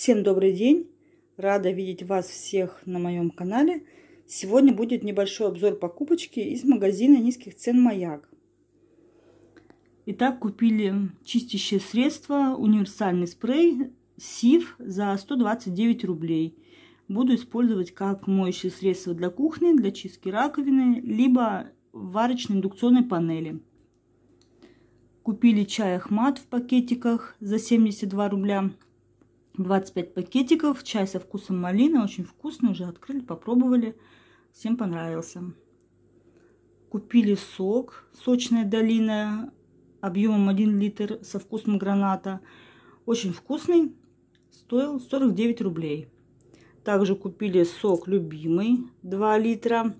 Всем добрый день! Рада видеть вас всех на моем канале. Сегодня будет небольшой обзор покупочки из магазина низких цен «Маяк». Итак, купили чистящее средство, универсальный спрей «Сиф» за 129 рублей. Буду использовать как моющее средство для кухни, для чистки раковины, либо варочной индукционной панели. Купили чай «Ахмат» в пакетиках за 72 рубля. 25 пакетиков. Чай со вкусом малины. Очень вкусный. Уже открыли, попробовали. Всем понравился. Купили сок. Сочная долина. Объемом 1 литр со вкусом граната. Очень вкусный. Стоил 49 рублей. Также купили сок любимый 2 литра.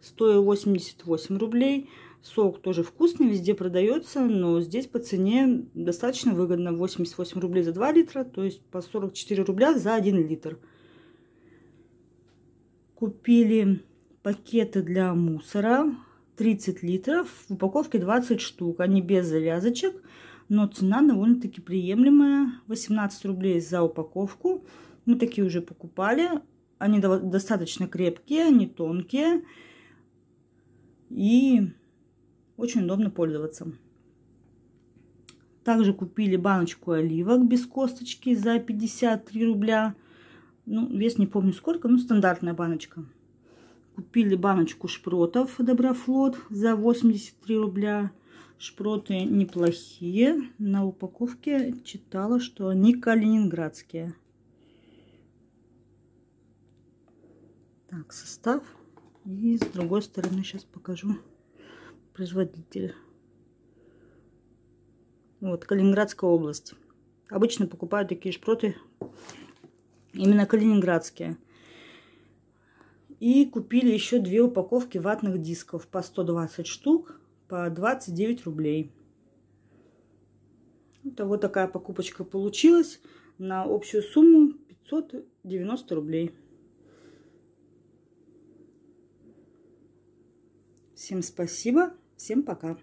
Стоил 88 рублей. Сок тоже вкусный, везде продается, но здесь по цене достаточно выгодно. 88 рублей за 2 литра, то есть по 44 рубля за 1 литр. Купили пакеты для мусора, 30 литров, в упаковке 20 штук. Они без завязочек, но цена довольно-таки приемлемая. 18 рублей за упаковку. Мы такие уже покупали. Они достаточно крепкие, они тонкие. И очень удобно пользоваться. Также купили баночку оливок без косточки за 53 рубля. Ну, вес не помню сколько, но стандартная баночка. Купили баночку шпротов Доброфлот за 83 рубля. Шпроты неплохие. На упаковке читала, что они калининградские. Так, состав. И с другой стороны сейчас покажу производителя. Вот, Калининградская область. Обычно покупаю такие шпроты именно калининградские. И купили еще две упаковки ватных дисков по 120 штук по 29 рублей. Это вот такая покупочка получилась на общую сумму 590 рублей. Всем спасибо. Всем пока!